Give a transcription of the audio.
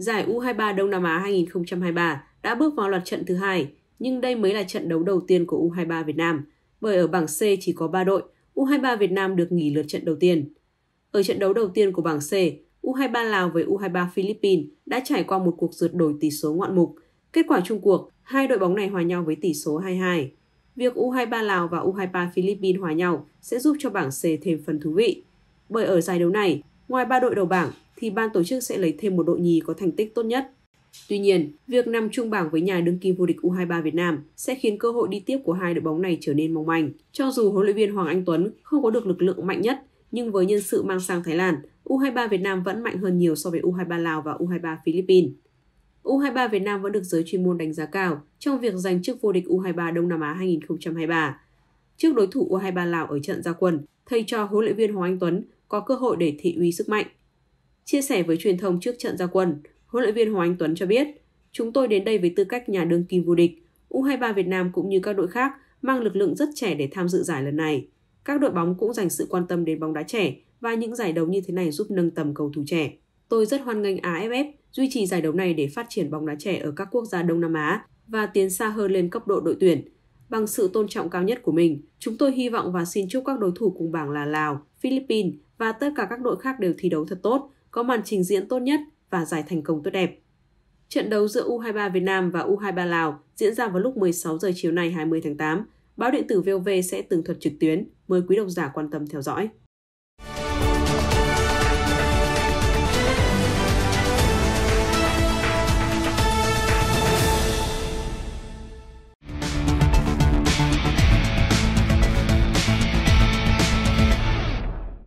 giải U23 Đông Nam Á 2023 đã bước vào loạt trận thứ hai, nhưng đây mới là trận đấu đầu tiên của U23 Việt Nam, bởi ở bảng C chỉ có 3 đội, U23 Việt Nam được nghỉ lượt trận đầu tiên. Ở trận đấu đầu tiên của bảng C, U23 Lào với U23 Philippines đã trải qua một cuộc rượt đổi tỷ số ngoạn mục. Kết quả chung cuộc, hai đội bóng này hòa nhau với tỷ số 2-2. Việc U23 Lào và U23 Philippines hòa nhau sẽ giúp cho bảng C thêm phần thú vị. Bởi ở giải đấu này, ngoài ba đội đầu bảng, thì ban tổ chức sẽ lấy thêm một đội nhì có thành tích tốt nhất. Tuy nhiên, việc nằm chung bảng với nhà đương kim vô địch U23 Việt Nam sẽ khiến cơ hội đi tiếp của hai đội bóng này trở nên mong manh. Cho dù huấn luyện viên Hoàng Anh Tuấn không có được lực lượng mạnh nhất, nhưng với nhân sự mang sang Thái Lan, U23 Việt Nam vẫn mạnh hơn nhiều so với U23 Lào và U23 Philippines. U23 Việt Nam vẫn được giới chuyên môn đánh giá cao trong việc giành chức vô địch U23 Đông Nam Á 2023. Trước đối thủ U23 Lào ở trận gia quân, thầy trò huấn luyện viên Hoàng Anh Tuấn có cơ hội để thị uy sức mạnh Chia sẻ với truyền thông trước trận ra quân, huấn luyện viên Hoàng Anh Tuấn cho biết, chúng tôi đến đây với tư cách nhà đương kim vô địch. U23 Việt Nam cũng như các đội khác mang lực lượng rất trẻ để tham dự giải lần này. Các đội bóng cũng dành sự quan tâm đến bóng đá trẻ và những giải đấu như thế này giúp nâng tầm cầu thủ trẻ. Tôi rất hoan nghênh AFF duy trì giải đấu này để phát triển bóng đá trẻ ở các quốc gia Đông Nam Á và tiến xa hơn lên cấp độ đội tuyển. Bằng sự tôn trọng cao nhất của mình, chúng tôi hy vọng và xin chúc các đối thủ cùng bảng là Lào, Philippines, và tất cả các đội khác đều thi đấu thật tốt, có màn trình diễn tốt nhất và giải thành công tốt đẹp. Trận đấu giữa U23 Việt Nam và U23 Lào diễn ra vào lúc 16 giờ chiều nay 20 tháng 8. Báo điện tử VOV sẽ tường thuật trực tuyến, mời quý độc giả quan tâm theo dõi.